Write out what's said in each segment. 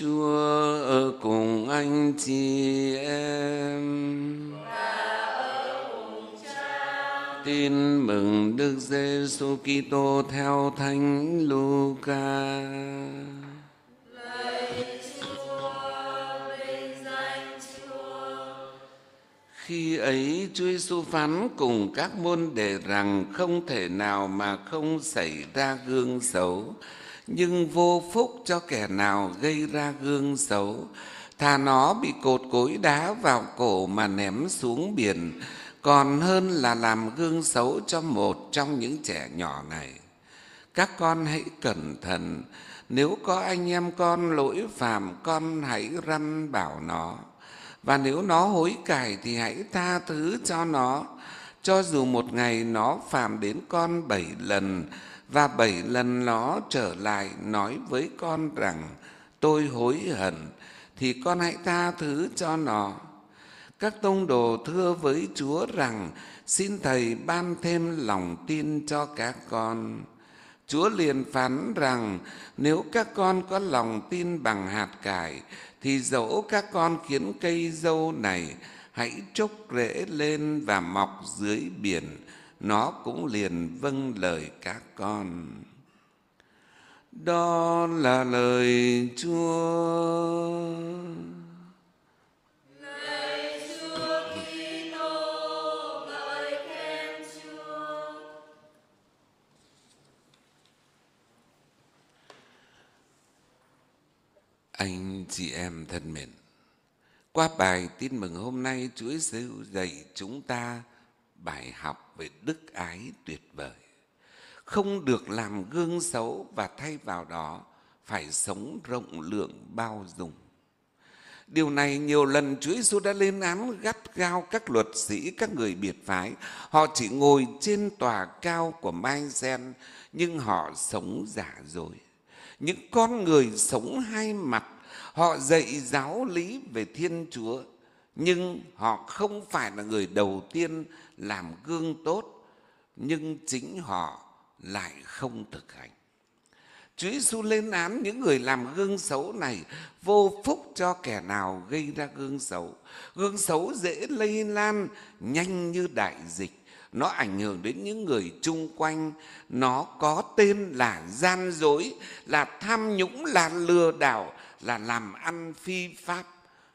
Chúa ở cùng anh chị em. Tin mừng Đức Giêsu Kitô theo Thánh Luca. Khi ấy Chúa Giêsu phán cùng các môn đệ rằng không thể nào mà không xảy ra gương xấu nhưng vô phúc cho kẻ nào gây ra gương xấu thà nó bị cột cối đá vào cổ mà ném xuống biển còn hơn là làm gương xấu cho một trong những trẻ nhỏ này các con hãy cẩn thận nếu có anh em con lỗi phạm con hãy răn bảo nó và nếu nó hối cải thì hãy tha thứ cho nó cho dù một ngày nó phạm đến con bảy lần và bảy lần nó trở lại nói với con rằng tôi hối hận thì con hãy tha thứ cho nó. Các tông đồ thưa với Chúa rằng xin Thầy ban thêm lòng tin cho các con. Chúa liền phán rằng nếu các con có lòng tin bằng hạt cải thì dẫu các con khiến cây dâu này hãy trốc rễ lên và mọc dưới biển nó cũng liền vâng lời các con đó là lời chúa Anh chị em thân mến, qua bài tin mừng hôm nay Chúa Giêsu dạy chúng ta bài học về đức ái tuyệt vời không được làm gương xấu và thay vào đó phải sống rộng lượng bao dung Điều này nhiều lần Chúa Giêsu đã lên án gắt gao các luật sĩ, các người biệt phái. Họ chỉ ngồi trên tòa cao của Mai Sen, nhưng họ sống giả dối. Những con người sống hai mặt, họ dạy giáo lý về Thiên Chúa, nhưng họ không phải là người đầu tiên làm gương tốt nhưng chính họ lại không thực hành Chúa Giêsu lên án những người làm gương xấu này vô phúc cho kẻ nào gây ra gương xấu. Gương xấu dễ lây lan nhanh như đại dịch, nó ảnh hưởng đến những người chung quanh, nó có tên là gian dối, là tham nhũng, là lừa đảo, là làm ăn phi pháp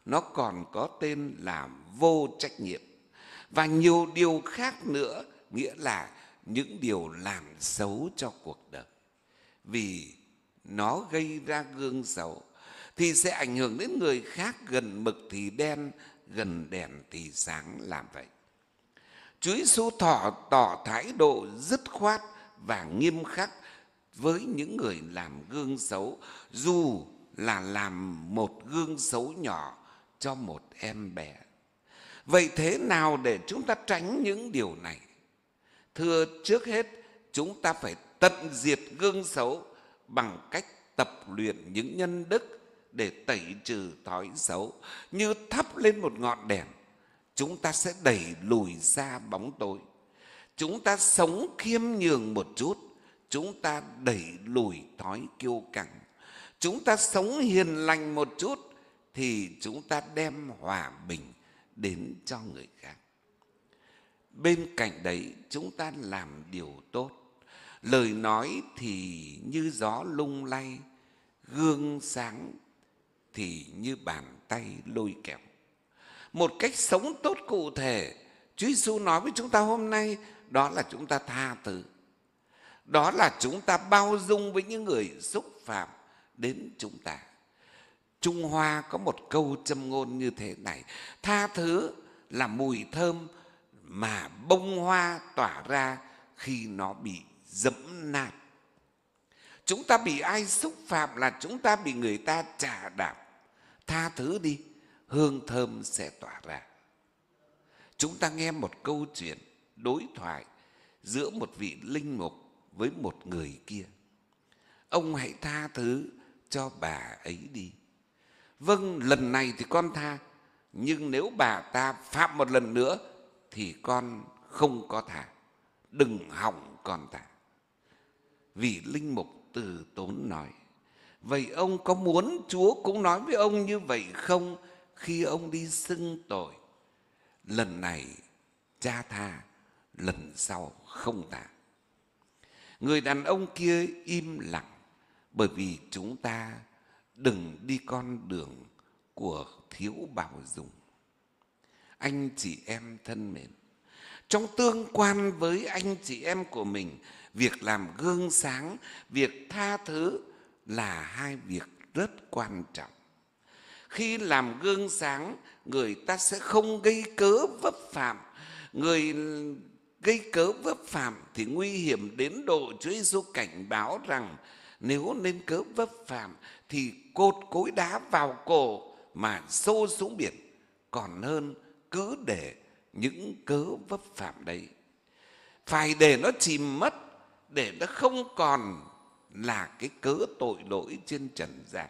nó còn có tên là vô trách nhiệm và nhiều điều khác nữa nghĩa là những điều làm xấu cho cuộc đời vì nó gây ra gương xấu thì sẽ ảnh hưởng đến người khác gần mực thì đen gần đèn thì sáng làm vậy chúa giêsu thọ tỏ thái độ dứt khoát và nghiêm khắc với những người làm gương xấu dù là làm một gương xấu nhỏ cho một em bé. Vậy thế nào để chúng ta tránh những điều này? Thưa trước hết, chúng ta phải tận diệt gương xấu bằng cách tập luyện những nhân đức để tẩy trừ thói xấu. Như thắp lên một ngọn đèn, chúng ta sẽ đẩy lùi xa bóng tối. Chúng ta sống khiêm nhường một chút, chúng ta đẩy lùi thói kiêu căng. Chúng ta sống hiền lành một chút, thì chúng ta đem hòa bình đến cho người khác. Bên cạnh đấy chúng ta làm điều tốt. Lời nói thì như gió lung lay, gương sáng thì như bàn tay lôi kéo. Một cách sống tốt cụ thể Chúa Giêsu nói với chúng ta hôm nay đó là chúng ta tha thứ. Đó là chúng ta bao dung với những người xúc phạm đến chúng ta Trung Hoa có một câu châm ngôn như thế này, tha thứ là mùi thơm mà bông hoa tỏa ra khi nó bị dẫm nát. Chúng ta bị ai xúc phạm là chúng ta bị người ta trả đạp. Tha thứ đi, hương thơm sẽ tỏa ra. Chúng ta nghe một câu chuyện đối thoại giữa một vị linh mục với một người kia. Ông hãy tha thứ cho bà ấy đi vâng lần này thì con tha nhưng nếu bà ta phạm một lần nữa thì con không có thả đừng hỏng con ta vì linh mục từ tốn nói vậy ông có muốn chúa cũng nói với ông như vậy không khi ông đi xưng tội lần này cha tha lần sau không tha người đàn ông kia im lặng bởi vì chúng ta đừng đi con đường của thiếu bảo dùng. Anh chị em thân mến, trong tương quan với anh chị em của mình, việc làm gương sáng, việc tha thứ là hai việc rất quan trọng. Khi làm gương sáng, người ta sẽ không gây cớ vấp phạm. Người gây cớ vấp phạm thì nguy hiểm đến độ Chúa Giêsu cảnh báo rằng nếu nên cớ vấp phạm thì cột cối đá vào cổ mà xô xuống biển còn hơn cứ để những cớ vấp phạm đấy phải để nó chìm mất để nó không còn là cái cớ tội lỗi trên trần gian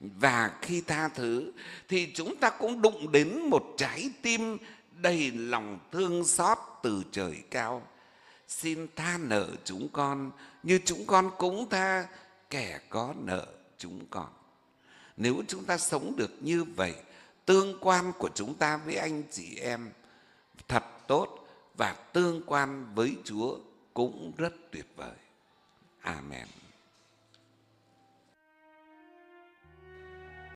và khi tha thứ thì chúng ta cũng đụng đến một trái tim đầy lòng thương xót từ trời cao xin tha nợ chúng con như chúng con cũng tha kẻ có nợ chúng con. Nếu chúng ta sống được như vậy, tương quan của chúng ta với anh chị em thật tốt và tương quan với Chúa cũng rất tuyệt vời. Amen.